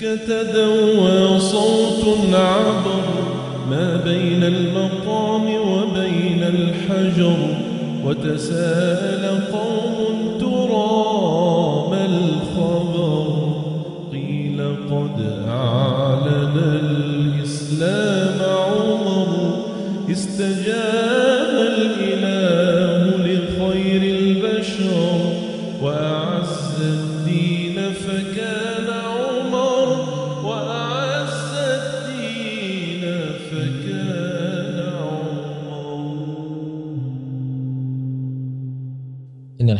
كتدوى صوت عبر ما بين المقام وبين الحجر وتساءل قوم ترى ما الخبر قيل قد أعلن الإسلام عمر استجاب الإله لخير البشر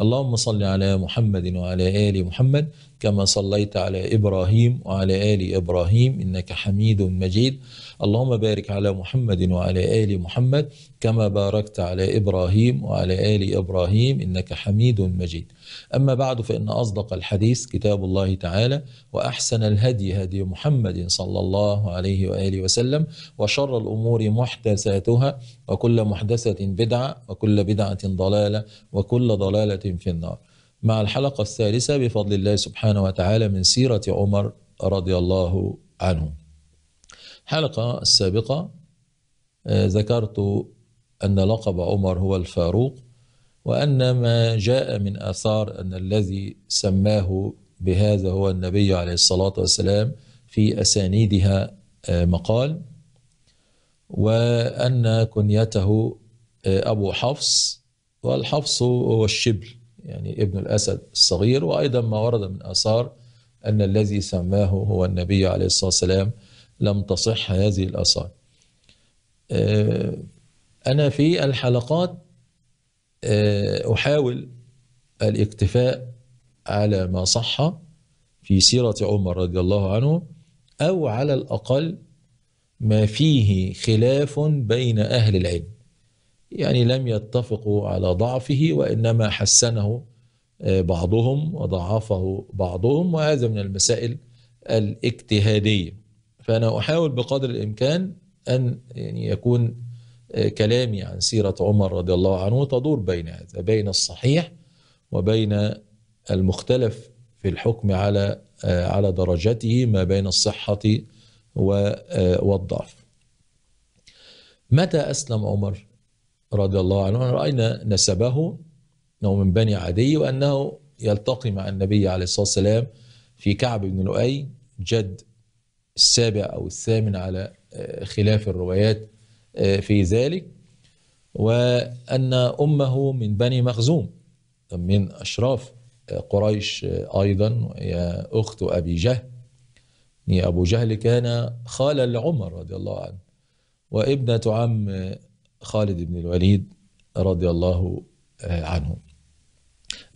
اللهم صل على محمد وعلى آل محمد كما صليت على إبراهيم وعلى آل إبراهيم إنك حميد مجيد اللهم بارك على محمد وعلى آل محمد كما باركت على إبراهيم وعلى آل إبراهيم إنك حميد مجيد أما بعد فإن أصدق الحديث كتاب الله تعالى وأحسن الهدي هدي محمد صلى الله عليه وآله وسلم وشر الأمور محدثاتها وكل محدثة بدعة وكل بدعة ضلالة وكل ضلالة في النار مع الحلقة الثالثة بفضل الله سبحانه وتعالى من سيرة عمر رضي الله عنه الحلقة السابقة آه، ذكرت أن لقب عمر هو الفاروق وأن ما جاء من آثار أن الذي سماه بهذا هو النبي عليه الصلاة والسلام في أسانيدها آه، مقال وأن كنيته آه، أبو حفص والحفص هو الشبل يعني ابن الأسد الصغير وأيضا ما ورد من آثار أن الذي سماه هو النبي عليه الصلاة والسلام لم تصح هذه الآثار آه، أنا في الحلقات آه، أحاول الاكتفاء على ما صح في سيرة عمر رضي الله عنه أو على الأقل ما فيه خلاف بين أهل العلم يعني لم يتفقوا على ضعفه وإنما حسنه آه، بعضهم وضعفه بعضهم وهذا من المسائل الاجتهادية فأنا أحاول بقدر الإمكان أن يعني يكون آه، كلامي عن سيرة عمر رضي الله عنه تدور بين هذا بين الصحيح وبين المختلف في الحكم على آه، على درجته ما بين الصحة والضعف متى أسلم عمر رضي الله عنه رأينا نسبه أنه من بني عدي وأنه يلتقي مع النبي عليه الصلاة والسلام في كعب بن لؤي جد السابع أو الثامن على آه، خلاف الروايات آه، في ذلك وأن أمه من بني مخزوم من أشراف آه، قريش أيضا يا أخت أبي جهل أبو جهل كان خالا لعمر رضي الله عنه وابنة عم خالد بن الوليد رضي الله آه، عنه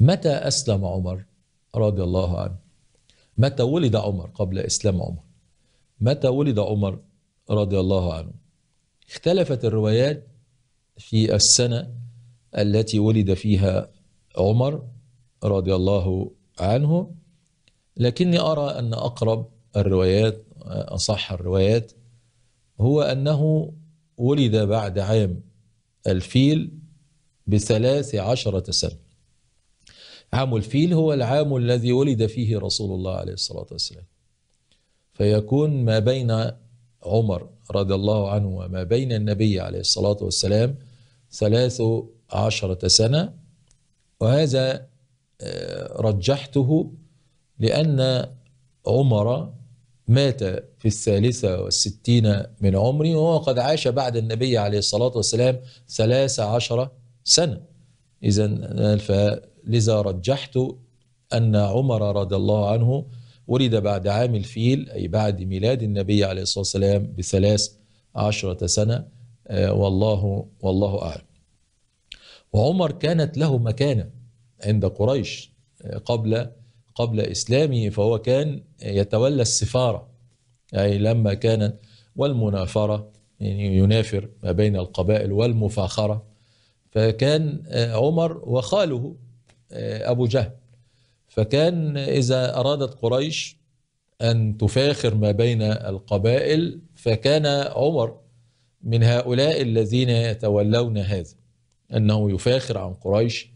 متى أسلم عمر رضي الله عنه متى ولد عمر قبل إسلام عمر متى ولد عمر رضي الله عنه اختلفت الروايات في السنة التي ولد فيها عمر رضي الله عنه لكني أرى أن أقرب الروايات أصح الروايات هو أنه ولد بعد عام الفيل بثلاث عشرة سنة عام الفيل هو العام الذي ولد فيه رسول الله عليه الصلاة والسلام فيكون ما بين عمر رضي الله عنه وما بين النبي عليه الصلاة والسلام ثلاث عشرة سنة وهذا آه، رجحته لأن عمر مات في الثالثة والستين من عمره وهو قد عاش بعد النبي عليه الصلاة والسلام ثلاثة عشر سنة إذا فلذا رجحت أن عمر رضي الله عنه ولد بعد عام الفيل أي بعد ميلاد النبي عليه الصلاة والسلام بثلاث عشرة سنة آه، والله والله أعلم وعمر كانت له مكانة عند قريش آه، قبل قبل إسلامه فهو كان يتولى السفارة أي يعني لما كانت والمنافرة يعني ينافر ما بين القبائل والمفاخرة فكان عمر وخاله أبو جهل فكان إذا أرادت قريش أن تفاخر ما بين القبائل فكان عمر من هؤلاء الذين يتولون هذا أنه يفاخر عن قريش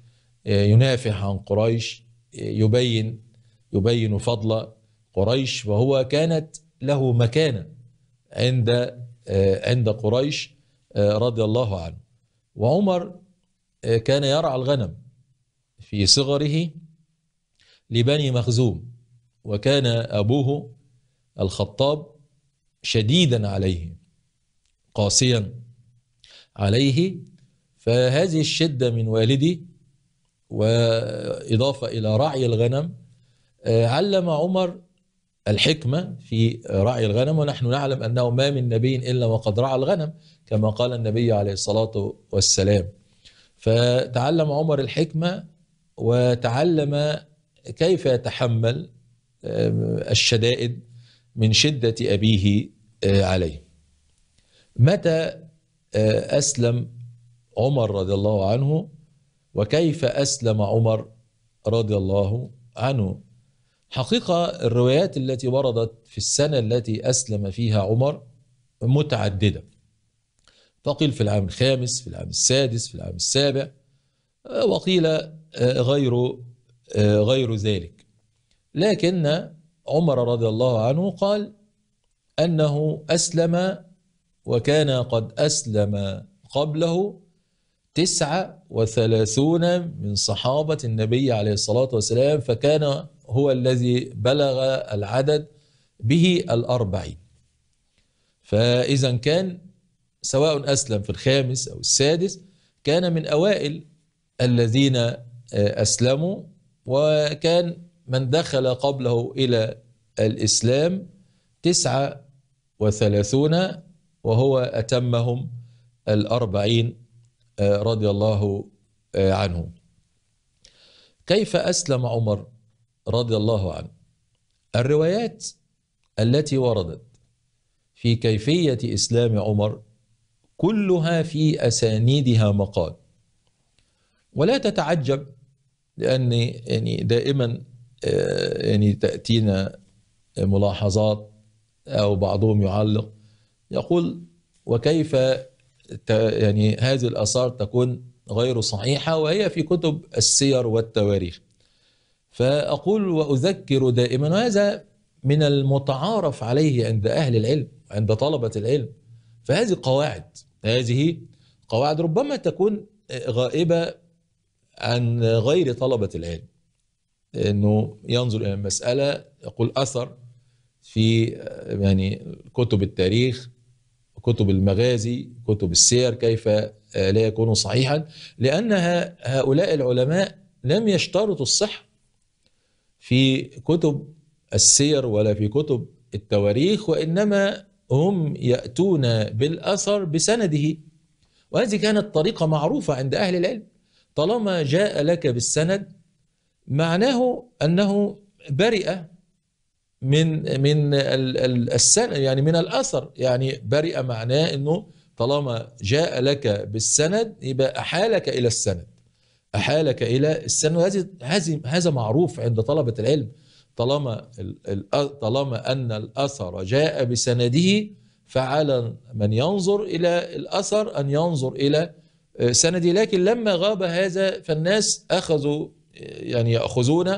ينافح عن قريش يبين يبين فضل قريش وهو كانت له مكانة عند آه، عند قريش آه، رضي الله عنه وعمر آه، كان يرعى الغنم في صغره لبني مخزوم وكان أبوه الخطاب شديدا عليه قاسيا عليه فهذه الشدة من والدي وإضافة إلى رعي الغنم آه، علم عمر الحكمة في رعي الغنم ونحن نعلم أنه ما من نبي إلا وقد رعى الغنم كما قال النبي عليه الصلاة والسلام فتعلم عمر الحكمة وتعلم كيف يتحمل آه، الشدائد من شدة أبيه آه، عليه متى أسلم عمر رضي الله عنه وكيف أسلم عمر رضي الله عنه حقيقة الروايات التي وردت في السنة التي أسلم فيها عمر متعددة فقيل في العام الخامس في العام السادس في العام السابع آه، وقيل آه، غير آه، غير ذلك لكن عمر رضي الله عنه قال أنه أسلم وكان قد أسلم قبله تسعة وثلاثون من صحابة النبي عليه الصلاة والسلام فكان هو الذي بلغ العدد به الأربعين فإذا كان سواء أسلم في الخامس أو السادس كان من أوائل الذين آه، أسلموا وكان من دخل قبله إلى الإسلام تسعة وثلاثون وهو أتمهم الأربعين آه، رضي الله آه، عنه كيف أسلم عمر رضي الله عنه الروايات التي وردت في كيفية إسلام عمر كلها في أسانيدها مقال ولا تتعجب لأن يعني دائما آه، يعني تأتينا ملاحظات أو بعضهم يعلق يقول وكيف يعني هذه الآثار تكون غير صحيحة وهي في كتب السير والتواريخ فأقول وأذكر دائما وهذا من المتعارف عليه عند أهل العلم عند طلبة العلم فهذه قواعد هذه قواعد ربما تكون غائبة عن غير طلبة العلم انه ينظر الى المساله يقول اثر في يعني كتب التاريخ كتب المغازي كتب السير كيف لا يكون صحيحا لان هؤلاء العلماء لم يشترطوا الصحه في كتب السير ولا في كتب التواريخ وإنما هم يأتون بالأثر بسنده وهذه كانت طريقة معروفة عند أهل العلم طالما جاء لك بالسند معناه أنه برئ من من السنة يعني من الأثر يعني برئ معناه أنه طالما جاء لك بالسند يبقى أحالك إلى السند احالك الى السنه هذه هذا معروف عند طلبه العلم طالما طالما ان الاثر جاء بسنده فعلى من ينظر الى الاثر ان ينظر الى سندي لكن لما غاب هذا فالناس اخذوا يعني ياخذون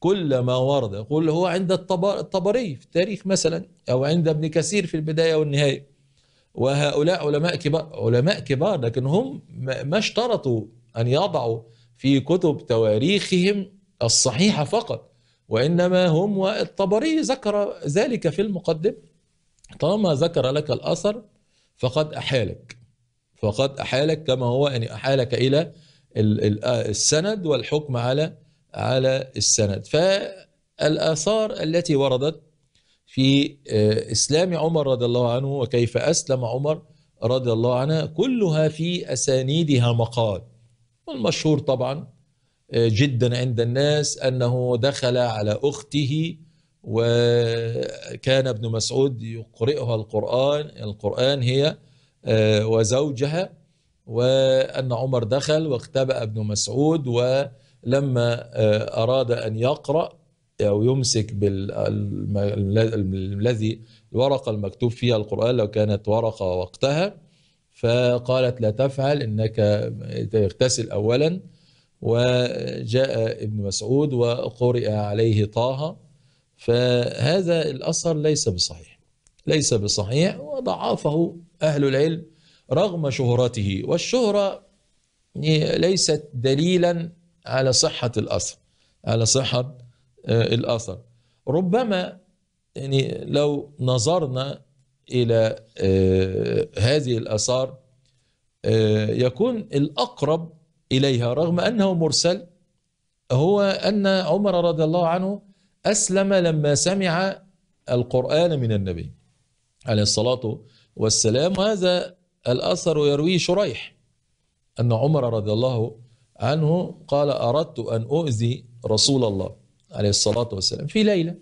كل ما ورد يقول هو عند الطبري في التاريخ مثلا او عند ابن كثير في البدايه والنهايه وهؤلاء علماء كبار علماء كبار لكن هم ما اشترطوا أن يضعوا في كتب تواريخهم الصحيحة فقط وإنما هم والطبري ذكر ذلك في المقدمة طالما ذكر لك الأثر فقد أحالك فقد أحالك كما هو أن يعني أحالك إلى السند والحكم على على السند فالآثار التي وردت في آه، إسلام عمر رضي الله عنه وكيف أسلم عمر رضي الله عنه كلها في أسانيدها مقال والمشهور طبعا آه، جدا عند الناس انه دخل على اخته وكان ابن مسعود يقرئها القران القران هي آه، وزوجها وان عمر دخل واختبأ ابن مسعود ولما آه، اراد ان يقرأ او يمسك بالذي الورقه المكتوب فيها القران لو كانت ورقه وقتها فقالت لا تفعل انك تغتسل اولا وجاء ابن مسعود وقرئ عليه طه فهذا الاثر ليس بصحيح ليس بصحيح وضعفه اهل العلم رغم شهرته والشهره ليست دليلا على صحه الاثر على صحه آه، الاثر ربما يعني لو نظرنا الى آه، هذه الاثار آه، يكون الاقرب اليها رغم انه مرسل هو ان عمر رضي الله عنه اسلم لما سمع القران من النبي عليه الصلاه والسلام هذا الاثر يرويه شريح ان عمر رضي الله عنه قال اردت ان اؤذي رسول الله عليه الصلاه والسلام في ليله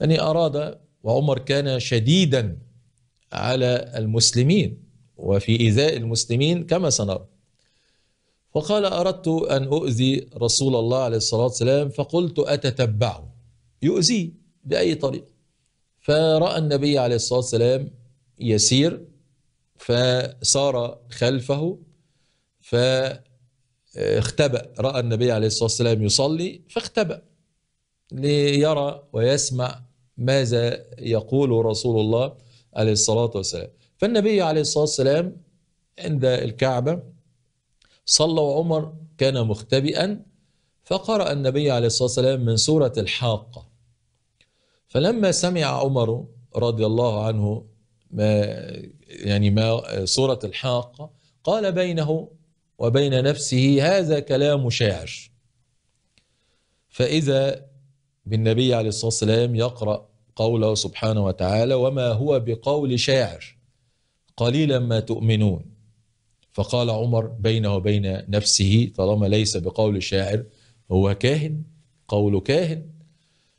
يعني اراد وعمر كان شديدا على المسلمين وفي إيذاء المسلمين كما سنرى فقال أردت أن أؤذي رسول الله عليه الصلاة والسلام فقلت أتتبعه يؤذي بأي طريقة فرأى النبي عليه الصلاة والسلام يسير فسار خلفه فاختبأ رأى النبي عليه الصلاة والسلام يصلي فاختبأ ليرى ويسمع ماذا يقول رسول الله عليه الصلاة والسلام فالنبي عليه الصلاة والسلام عند الكعبة صلى وعمر كان مختبئا فقرأ النبي عليه الصلاة والسلام من سورة الحاقة فلما سمع عمر رضي الله عنه ما يعني ما سورة الحاقة قال بينه وبين نفسه هذا كلام شاعر فإذا بالنبي عليه الصلاة والسلام يقرأ قوله سبحانه وتعالى وما هو بقول شاعر قليلا ما تؤمنون فقال عمر بينه وبين نفسه طالما ليس بقول شاعر هو كاهن قول كاهن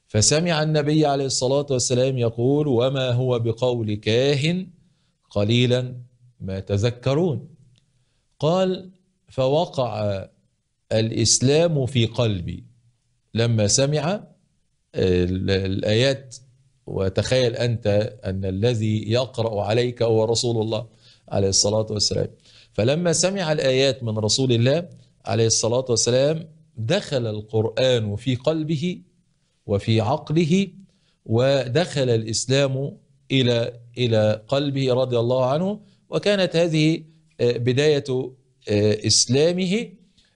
فسمع النبي عليه الصلاة والسلام يقول وما هو بقول كاهن قليلا ما تذكرون قال فوقع الإسلام في قلبي لما سمع الآيات وتخيل أنت أن الذي يقرأ عليك هو رسول الله عليه الصلاة والسلام فلما سمع الآيات من رسول الله عليه الصلاة والسلام دخل القرآن في قلبه وفي عقله ودخل الإسلام إلى إلى قلبه رضي الله عنه وكانت هذه آه، بداية آه، إسلامه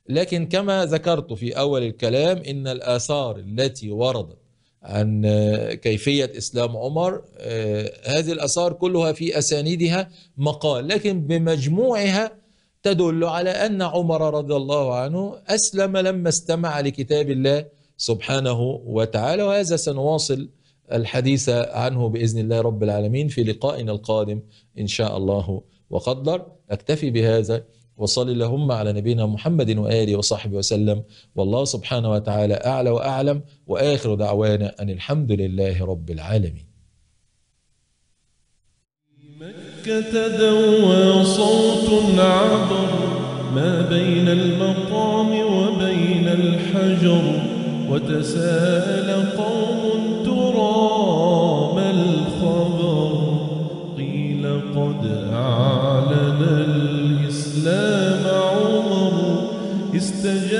لكن كما ذكرت في أول الكلام إن الآثار التي وردت عن آه، كيفية إسلام عمر آه، هذه الأثار كلها في أسانيدها مقال لكن بمجموعها تدل على أن عمر رضي الله عنه أسلم لما استمع لكتاب الله سبحانه وتعالى وهذا سنواصل الحديث عنه بإذن الله رب العالمين في لقائنا القادم إن شاء الله وقدر أكتفي بهذا وصل اللهم على نبينا محمد وآله وصحبه وسلم والله سبحانه وتعالى أعلى وأعلم وآخر دعوانا أن الحمد لله رب العالمين مكة دوى صوت عبر ما بين المقام وبين الحجر وتساءل قوم استجاب